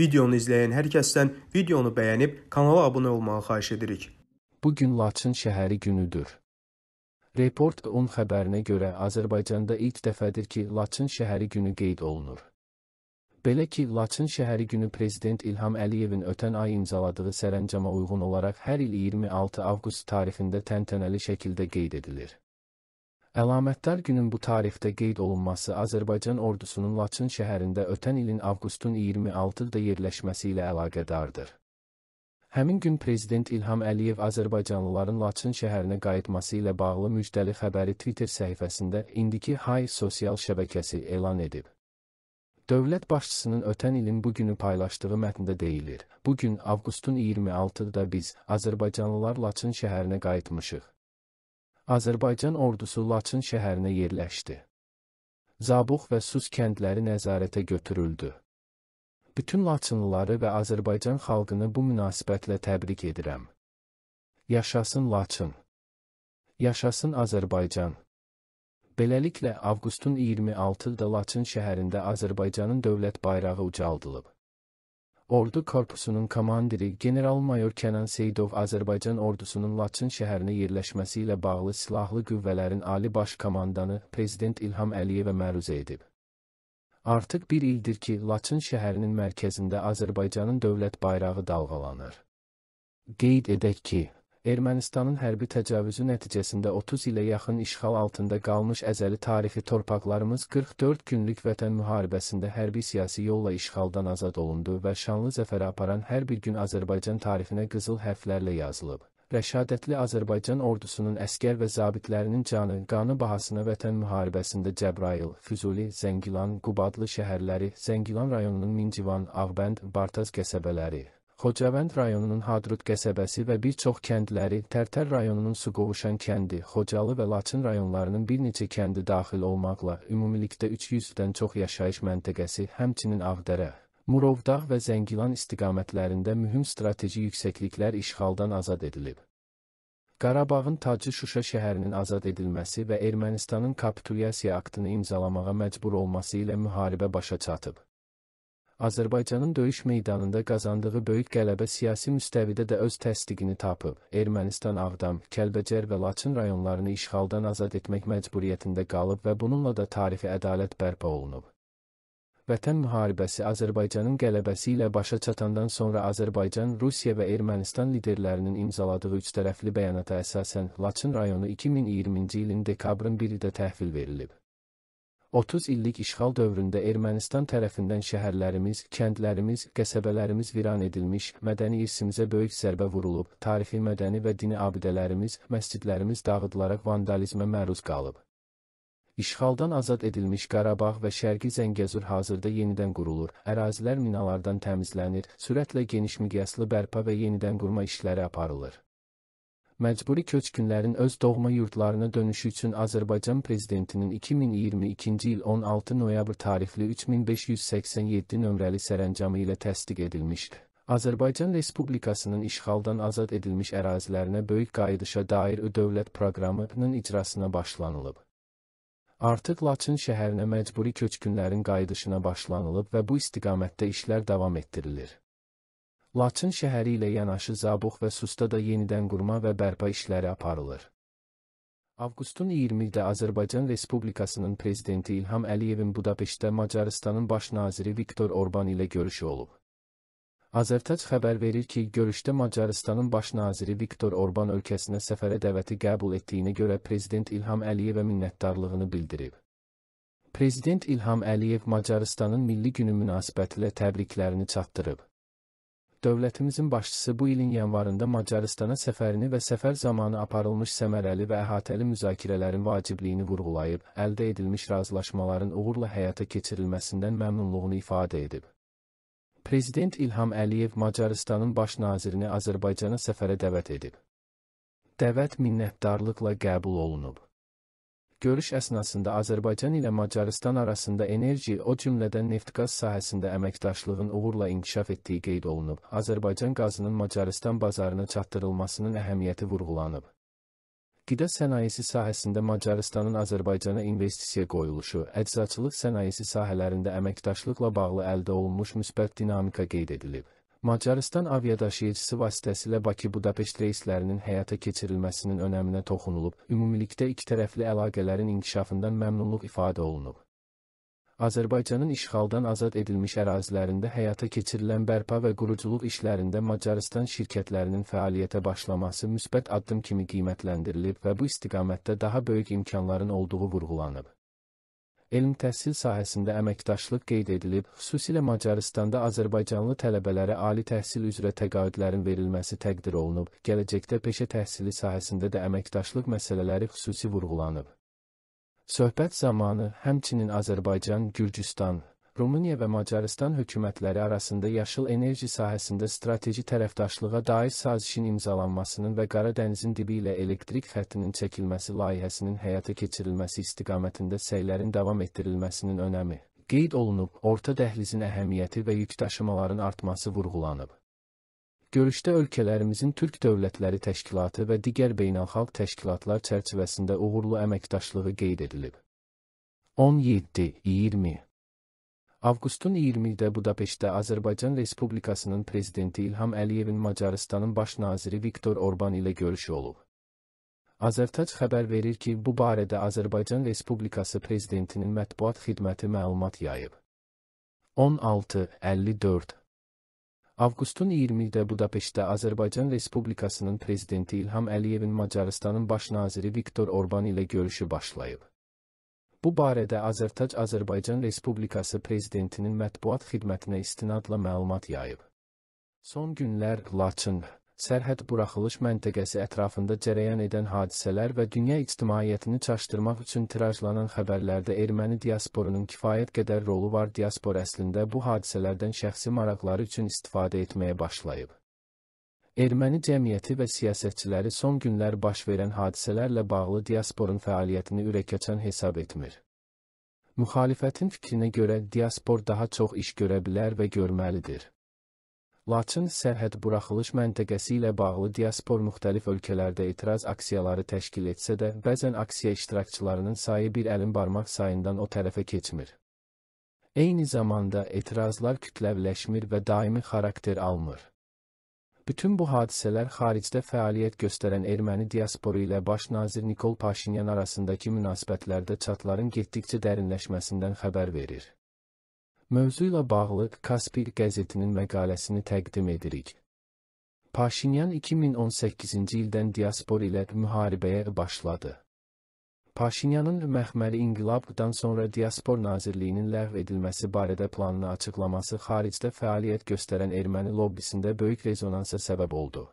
Videonu izləyən hər kəsdən videonu bəyənib kanala abunə olmağı xahiş edirik. Bu gün Laçın şəhəri günüdür. Report.un xəbərinə görə Azərbaycanda ilk dəfədir ki, Laçın şəhəri günü qeyd olunur. Belə ki, Laçın şəhəri günü Prezident İlham Əliyevin ötən ay imzaladığı sərəncama uyğun olaraq hər il 26 avqust tarixində təntənəli şəkildə qeyd edilir. Əlamətdar günün bu tarixdə qeyd olunması Azərbaycan ordusunun Laçın şəhərində ötən ilin avqustun 26-da yerləşməsi ilə əlaqədardır. Həmin gün Prezident İlham Əliyev Azərbaycanlıların Laçın şəhərinə qayıtması ilə bağlı müjdəli xəbəri Twitter səhifəsində indiki Hay sosial şəbəkəsi elan edib. Dövlət başçısının ötən ilin bu günü paylaşdığı mətndə deyilir. Bu gün avqustun 26-da biz Azərbaycanlılar Laçın şəhərinə qayıtmışıq. Azərbaycan ordusu Laçın şəhərinə yerləşdi. Zabux və Sus kəndləri nəzarətə götürüldü. Bütün Laçınlıları və Azərbaycan xalqını bu münasibətlə təbrik edirəm. Yaşasın Laçın! Yaşasın Azərbaycan! Beləliklə, avqustun 26-da Laçın şəhərində Azərbaycanın dövlət bayrağı ucaldılıb. Ordu Korpusu'nun komandiri Generalmayor Kenan Seydov Azərbaycan ordusunun Laçın şəhərinə yerləşməsi ilə bağlı silahlı qüvvələrin Ali Baş Komandanı Prezident İlham Əliyevə məruzə edib. Artıq bir ildir ki, Laçın şəhərinin mərkəzində Azərbaycanın dövlət bayrağı dalğalanır. Qeyd edək ki, Ermənistanın hərbi təcavüzü nəticəsində 30 ilə yaxın işğal altında qalmış əzəli tarixi torpaqlarımız 44 günlük vətən müharibəsində hərbi-siyasi yolla işğaldan azad olundu və şanlı zəfərə aparan hər bir gün Azərbaycan tarixinə qızıl hərflərlə yazılıb. Rəşadətli Azərbaycan ordusunun əskər və zabitlərinin canı, qanı bahasına vətən müharibəsində Cəbrayıl, Füzuli, Zəngilan, Qubadlı şəhərləri, Zəngilan rayonunun Mincivan, Ağbənd, Bartaz qəsəbələri, Xocavənd rayonunun Hadrut qəsəbəsi və bir çox kəndləri, Tərtər rayonunun Suqovuşan kəndi, Xocalı və Laçın rayonlarının bir neçə kəndi daxil olmaqla ümumilikdə 300-dən çox yaşayış məntəqəsi, həmçinin Ağdərə, Murovdağ və Zəngilan istiqamətlərində mühüm strateji yüksəkliklər işğaldan azad edilib. Qarabağın tacı Şuşa şəhərinin azad edilməsi və Ermənistanın kapitulyasiya aktını imzalamağa məcbur olması ilə müharibə başa çatıb. Azərbaycanın döyüş meydanında qazandığı böyük qələbə siyasi müstəvidə də öz təsdiqini tapıb. Ermənistan Ağdam, Kəlbəcər və Laçın rayonlarını işğaldan azad etmək məcburiyyətində qalıb və bununla da tarixi ədalət bərpa olunub. Vətən müharibəsi Azərbaycanın qələbəsi ilə başa çatandan sonra Azərbaycan, Rusiya və Ermənistan liderlərinin imzaladığı üçtərəfli bəyanata əsasən Laçın rayonu 2020-ci ilin dekabrın 1-də təhvil verilib. 30 illik işğal dövründə Ermənistan tərəfindən şəhərlərimiz, kəndlərimiz, qəsəbələrimiz viran edilmiş, mədəni irsimizə böyük zərbə vurulub, tarixi mədəni və dini abidələrimiz, məscidlərimiz dağıdılaraq vandalizmə məruz qalıb. İşğaldan azad edilmiş Qarabağ və Şərqi Zəngəzur hazırda yenidən qurulur, ərazilər minalardan təmizlənir, sürətlə geniş miqyaslı bərpa və yenidən qurma işləri aparılır məcburi köçkünlərin öz doğma yurdlarına dönüşü üçün Azərbaycan prezidentinin 2022-ci il 16 noyabr tarixli 3587 nömrəli sərəncamı ilə təsdiq edilmişdir. Azərbaycan Respublikasının işğaldan azad edilmiş ərazilərinə böyük qayıdışa dair dövlət proqramının icrasına başlanılıb. Artıq Laçın şəhərinə məcburi köçkünlərin qayıdışına başlanılıb və bu istiqamətdə işlər davam etdirilir. Laçın şəhəri ilə yanaşı Zabux və Susta da yenidən qurma və bərpa işləri aparılır. Avqustun 20-də Azərbaycan Respublikasının prezidenti İlham Əliyevin Budapeştdə Macarıstanın baş naziri Viktor Orban ilə görüşü olub. Azərtac xəbər verir ki, görüşdə Macarıstanın baş naziri Viktor Orban ölkəsinə səfərə dəvəti qəbul etdiyinə görə prezident İlham Əliyevə minnətdarlığını bildirib. Prezident İlham Əliyev Macarıstanın Milli Günü münasibətilə təbriklərini çatdırıb. Dövlətimizin başçısı bu ilin yanvarında Macaristana səfərini və səfər zamanı aparılmış səmərəli və əhatəli müzakirələrin vacibliyini vurğulayıb, əldə edilmiş razılaşmaların uğurla həyata keçirilməsindən məmnunluğunu ifadə edib. Prezident İlham Əliyev Macarıstanın baş nazirini Azərbaycana səfərə dəvət edib. Dəvət minnətdarlıqla qəbul olunub. Görüş əsnasında Azərbaycan ilə Macarıstan arasında enerji, o cümlədən neft-qaz sahəsində əməkdaşlığın uğurla inkişaf etdiyi qeyd olunub. Azərbaycan qazının Macarıstan bazarına çatdırılmasının əhəmiyyəti vurğulanıb. Qida sənayesi sahəsində Macarıstanın Azərbaycana investisiya qoyuluşu, əczaçılıq sənayesi sahələrində əməkdaşlıqla bağlı əldə olunmuş müsbət dinamika qeyd edilib. Macaristan aviadaşıyıcısı vasitəsilə Bakı-Budapeşt reyslərinin həyata keçirilməsinin önəminə toxunulub, ümumilikdə ikitərəfli əlaqələrin inkişafından məmnunluq ifadə olunub. Azərbaycanın işğaldan azad edilmiş ərazilərində həyata keçirilən bərpa və quruculuq işlərində Macaristan şirkətlərinin fəaliyyətə başlaması müsbət addım kimi qiymətləndirilib və bu istiqamətdə daha böyük imkanların olduğu vurğulanıb elm təhsil sahəsində əməkdaşlıq qeyd edilib, xüsusilə Macaristanda Azərbaycanlı tələbələrə ali təhsil üzrə təqaüdlərin verilməsi təqdir olunub, gələcəkdə peşə təhsili sahəsində də əməkdaşlıq məsələləri xüsusi vurğulanıb. Söhbət zamanı həmçinin Azərbaycan, Gürcüstan, Rumıniya və Macarıstan hökumətləri arasında yaşıl enerji sahəsində strateji tərəfdaşlığa dair sazişin imzalanmasının və Qara dənizin dibi ilə elektrik xəttinin çəkilməsi layihəsinin həyata keçirilməsi istiqamətində səylərin davam etdirilməsinin önəmi qeyd olunub, orta dəhlizin əhəmiyyəti və yükdaşımaların artması vurğulanıb. Görüşdə ölkələrimizin Türk Dövlətləri Təşkilatı və digər beynəlxalq təşkilatlar çərçivəsində uğurlu əməkdaşlığı qeyd edilib. 17-20 Avqustun 20-də Budapeştdə Azərbaycan Respublikasının prezidenti İlham Əliyevin Macarıstanın baş naziri Viktor Orban ilə görüşü olub. Azərtac xəbər verir ki, bu barədə Azərbaycan Respublikası prezidentinin mətbuat xidməti məlumat yayıb. 16:54 Avqustun 20-də Budapeştdə Azərbaycan Respublikasının prezidenti İlham Əliyevin Macarıstanın baş naziri Viktor Orban ilə görüşü başlayıb. Bu barədə Azərtac Azərbaycan Respublikası Prezidentinin mətbuat xidmətinə istinadla məlumat yayıb. Son günlər Laçın, sərhəd buraxılış məntəqəsi ətrafında cərəyan edən hadisələr və dünya ictimaiyyətini çaşdırmaq üçün tirajlanan xəbərlərdə erməni diasporunun kifayət qədər rolu var diaspor əslində bu hadisələrdən şəxsi maraqları üçün istifadə etməyə başlayıb erməni cəmiyyəti və siyasətçiləri son günlər baş verən hadisələrlə bağlı diasporun fəaliyyətini ürəkəçən hesab etmir. Müxalifətin fikrinə görə diaspor daha çox iş görə bilər və görməlidir. Laçın sərhəd buraxılış məntəqəsi ilə bağlı diaspor müxtəlif ölkələrdə etiraz aksiyaları təşkil etsə də, bəzən aksiya iştirakçılarının sayı bir əlin barmaq sayından o tərəfə keçmir. Eyni zamanda etirazlar kütləvləşmir və daimi xarakter almır. Bütün bu hadisələr xaricdə fəaliyyət göstərən erməni diasporu ilə baş nazir Nikol Paşinyan arasındakı münasibətlərdə çatların getdikcə dərinləşməsindən xəbər verir. Mövzu ilə bağlı Kaspir qəzetinin məqaləsini təqdim edirik. Paşinyan 2018-ci ildən diaspor ilə müharibəyə başladı. Paşinyanın məxməli inqilabdan sonra Diaspor Nazirliyinin ləğv edilməsi barədə planını açıqlaması xaricdə fəaliyyət göstərən erməni lobbisində böyük rezonansa səbəb oldu.